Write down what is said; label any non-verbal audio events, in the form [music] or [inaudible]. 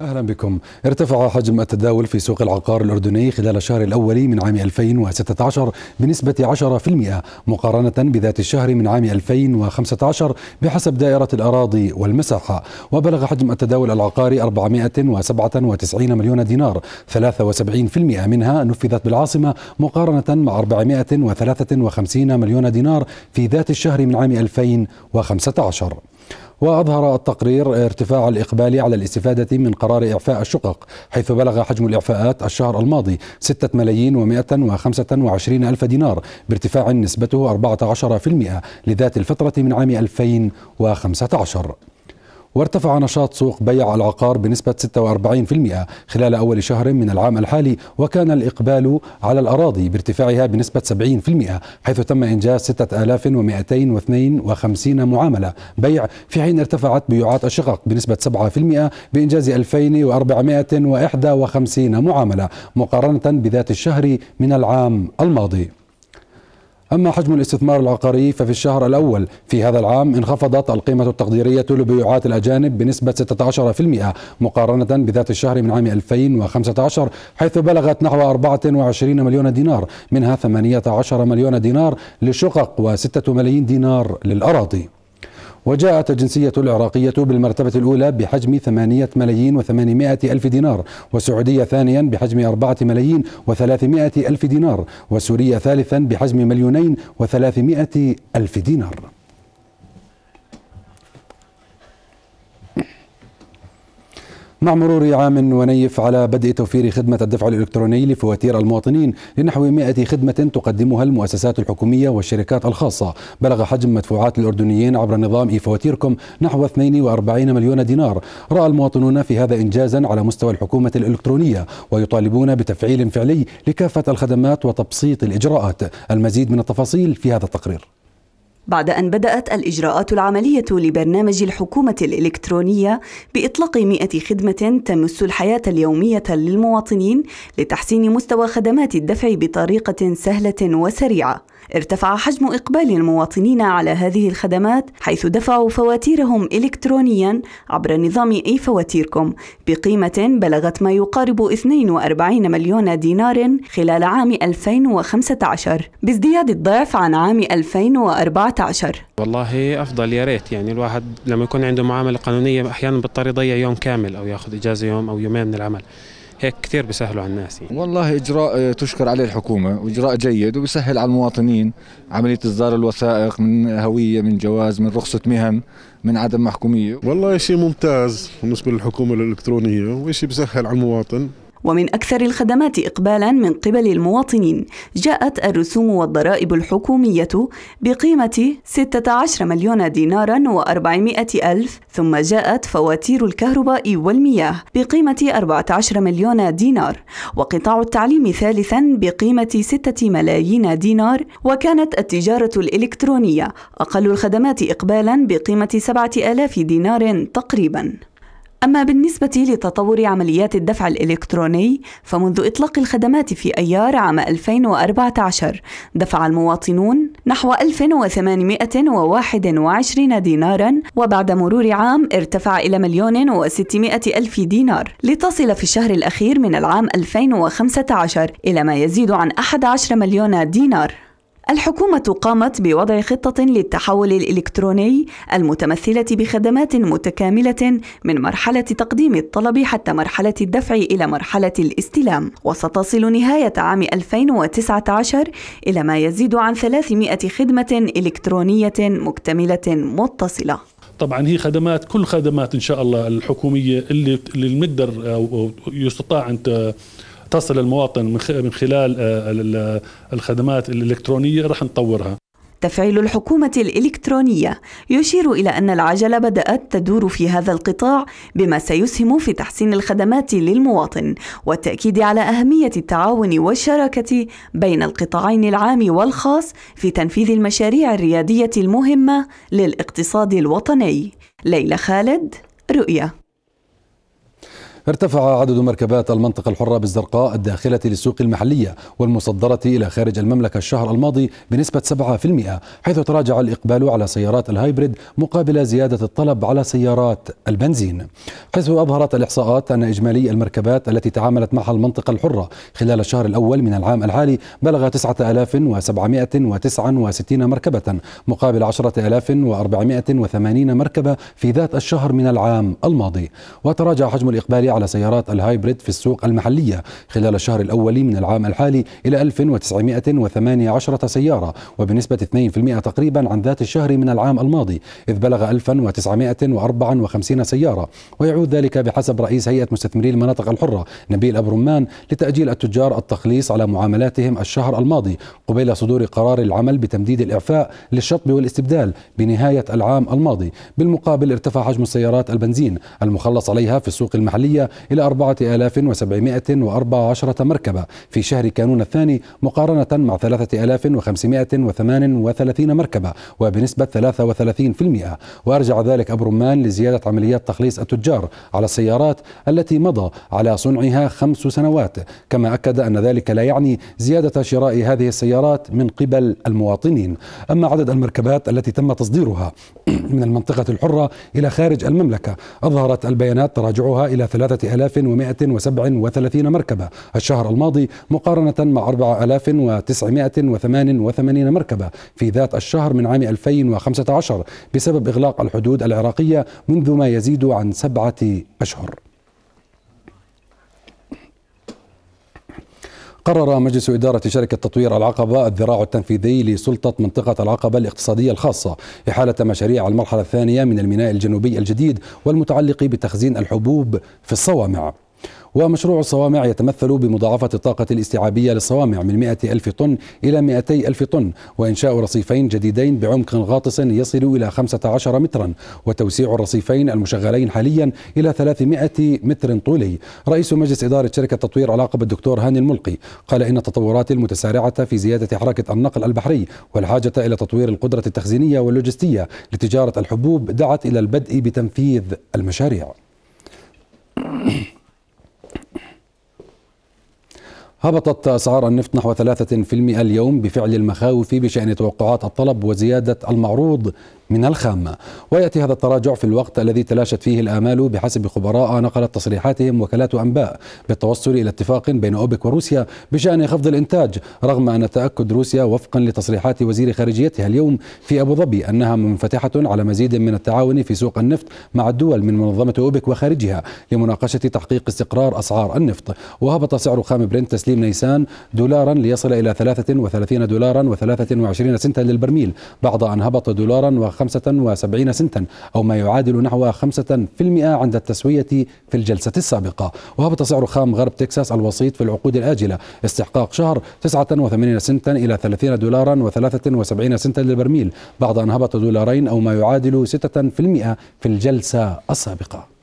أهلا بكم ارتفع حجم التداول في سوق العقار الأردني خلال الشهر الأول من عام 2016 بنسبة 10% مقارنة بذات الشهر من عام 2015 بحسب دائرة الأراضي والمساحة وبلغ حجم التداول العقاري 497 مليون دينار 73% منها نفذت بالعاصمة مقارنة مع 453 مليون دينار في ذات الشهر من عام 2015 وأظهر التقرير ارتفاع الإقبال على الاستفادة من قرار إعفاء الشقق حيث بلغ حجم الإعفاءات الشهر الماضي 6 ملايين و125 ألف دينار بارتفاع نسبته 14% لذات الفترة من عام 2015 وارتفع نشاط سوق بيع العقار بنسبة 46% خلال أول شهر من العام الحالي وكان الإقبال على الأراضي بارتفاعها بنسبة 70% حيث تم إنجاز 6252 معاملة بيع في حين ارتفعت بيوعات الشقق بنسبة 7% بإنجاز 2451 معاملة مقارنة بذات الشهر من العام الماضي أما حجم الاستثمار العقاري ففي الشهر الأول في هذا العام انخفضت القيمة التقديرية لبيوعات الأجانب بنسبة 16% مقارنة بذات الشهر من عام 2015 حيث بلغت نحو 24 مليون دينار منها 18 مليون دينار للشقق و6 ملايين دينار للأراضي وجاءت الجنسية العراقية بالمرتبة الأولى بحجم ثمانية ملايين وثمانمائة ألف دينار والسعودية ثانيا بحجم أربعة ملايين وثلاثمائة ألف دينار وسورية ثالثا بحجم مليونين وثلاثمائة ألف دينار مع مرور عام ونيف على بدء توفير خدمة الدفع الإلكتروني لفواتير المواطنين لنحو 100 خدمة تقدمها المؤسسات الحكومية والشركات الخاصة بلغ حجم مدفوعات الأردنيين عبر نظام إي فواتيركم نحو 42 مليون دينار رأى المواطنون في هذا إنجازا على مستوى الحكومة الإلكترونية ويطالبون بتفعيل فعلي لكافة الخدمات وتبسيط الإجراءات المزيد من التفاصيل في هذا التقرير بعد أن بدأت الإجراءات العملية لبرنامج الحكومة الإلكترونية بإطلاق 100 خدمة تمس الحياة اليومية للمواطنين لتحسين مستوى خدمات الدفع بطريقة سهلة وسريعة ارتفع حجم إقبال المواطنين على هذه الخدمات حيث دفعوا فواتيرهم إلكترونيا عبر نظام إي فواتيركم بقيمة بلغت ما يقارب 42 مليون دينار خلال عام 2015 بازدياد الضعف عن عام 2014 والله أفضل يا ريت يعني الواحد لما يكون عنده معاملة قانونية أحيانا بيضطر يضيع يوم كامل أو ياخذ إجازة يوم أو يومين من العمل هيك كثير بيسهلوا على الناس يعني. والله اجراء آه، تشكر عليه الحكومه واجراء جيد وبيسهل على المواطنين عمليه اصدار الوثائق من هويه من جواز من رخصه مهن من عدم محكوميه والله شيء ممتاز بالنسبه للحكومه الالكترونيه وشيء بيسهل على المواطن ومن أكثر الخدمات إقبالا من قبل المواطنين جاءت الرسوم والضرائب الحكومية بقيمة 16 مليون دينارا و400 ألف ثم جاءت فواتير الكهرباء والمياه بقيمة 14 مليون دينار وقطاع التعليم ثالثا بقيمة 6 ملايين دينار وكانت التجارة الإلكترونية أقل الخدمات إقبالا بقيمة 7000 دينار تقريبا أما بالنسبة لتطور عمليات الدفع الإلكتروني فمنذ إطلاق الخدمات في أيار عام 2014 دفع المواطنون نحو 1821 دينارا وبعد مرور عام ارتفع إلى مليون و ألف دينار لتصل في الشهر الأخير من العام 2015 إلى ما يزيد عن 11 مليون دينار الحكومة قامت بوضع خطة للتحول الإلكتروني المتمثلة بخدمات متكاملة من مرحلة تقديم الطلب حتى مرحلة الدفع إلى مرحلة الاستلام، وستصل نهاية عام 2019 إلى ما يزيد عن 300 خدمة إلكترونية مكتملة متصلة. طبعا هي خدمات كل خدمات ان شاء الله الحكوميه اللي للمقدر أو يستطاع ان تصل المواطن من خلال آه، الخدمات الإلكترونية رح نطورها تفعيل الحكومة الإلكترونية يشير إلى أن العجلة بدأت تدور في هذا القطاع بما سيسهم في تحسين الخدمات للمواطن والتأكيد على أهمية التعاون والشراكة بين القطاعين العام والخاص في تنفيذ المشاريع الريادية المهمة للاقتصاد الوطني. ليلى خالد، رؤية ارتفع عدد مركبات المنطقة الحرة بالزرقاء الداخلة للسوق المحلية والمصدرة إلى خارج المملكة الشهر الماضي بنسبة 7% حيث تراجع الإقبال على سيارات الهايبريد مقابل زيادة الطلب على سيارات البنزين حيث أظهرت الإحصاءات أن إجمالي المركبات التي تعاملت معها المنطقة الحرة خلال الشهر الأول من العام الحالي بلغ 9769 مركبة مقابل 10480 مركبة في ذات الشهر من العام الماضي وتراجع حجم الإقبال على على سيارات الهايبريد في السوق المحلية خلال الشهر الأول من العام الحالي إلى 1918 سيارة وبنسبة 2% تقريبا عن ذات الشهر من العام الماضي إذ بلغ 1954 سيارة ويعود ذلك بحسب رئيس هيئة مستثمري المناطق الحرة نبيل أبو رمان لتأجيل التجار التخليص على معاملاتهم الشهر الماضي قبيل صدور قرار العمل بتمديد الإعفاء للشطب والاستبدال بنهاية العام الماضي بالمقابل ارتفع حجم السيارات البنزين المخلص عليها في السوق المحلية إلى 4714 مركبة في شهر كانون الثاني مقارنة مع 3538 مركبة وبنسبة 33% وأرجع ذلك أبو رمان لزيادة عمليات تخليص التجار على السيارات التي مضى على صنعها خمس سنوات كما أكد أن ذلك لا يعني زيادة شراء هذه السيارات من قبل المواطنين أما عدد المركبات التي تم تصديرها [clears throat] من المنطقة الحرة إلى خارج المملكة أظهرت البيانات تراجعها إلى 3137 مركبة الشهر الماضي مقارنة مع 4988 مركبة في ذات الشهر من عام 2015 بسبب إغلاق الحدود العراقية منذ ما يزيد عن سبعة أشهر قرر مجلس إدارة شركة تطوير العقبة الذراع التنفيذي لسلطة منطقة العقبة الاقتصادية الخاصة إحالة مشاريع المرحلة الثانية من الميناء الجنوبي الجديد والمتعلق بتخزين الحبوب في الصوامع ومشروع الصوامع يتمثل بمضاعفة الطاقة الاستيعابية للصوامع من 100 ألف طن إلى 200 ألف طن وإنشاء رصيفين جديدين بعمق غاطس يصل إلى 15 مترا وتوسيع الرصيفين المشغلين حاليا إلى 300 متر طولي رئيس مجلس إدارة شركة تطوير علاقة الدكتور هاني الملقي قال إن التطورات المتسارعة في زيادة حركة النقل البحري والحاجة إلى تطوير القدرة التخزينية واللوجستية لتجارة الحبوب دعت إلى البدء بتنفيذ المشاريع هبطت أسعار النفط نحو 3% اليوم بفعل المخاوف بشأن توقعات الطلب وزيادة المعروض من الخام ويأتي هذا التراجع في الوقت الذي تلاشت فيه الآمال بحسب خبراء نقلت تصريحاتهم وكالات أنباء بالتوصل إلى اتفاق بين أوبك وروسيا بشأن خفض الإنتاج رغم أن تأكد روسيا وفقا لتصريحات وزير خارجيتها اليوم في أبو ظبي أنها منفتحة على مزيد من التعاون في سوق النفط مع الدول من منظمة أوبك وخارجها لمناقشة تحقيق استقرار أسعار النفط وهبط سعر خام برنت تسليم نيسان دولارا ليصل إلى 33 دولارا و23 سنتا للبرميل بعد أن هبط دولارا و 75 سنتا أو ما يعادل نحو 5% عند التسوية في الجلسة السابقة وهبط سعر خام غرب تكساس الوسيط في العقود الآجلة استحقاق شهر 89 سنتا إلى 30 دولارا و73 سنتا للبرميل بعد أن هبط دولارين أو ما يعادل 6% في الجلسة السابقة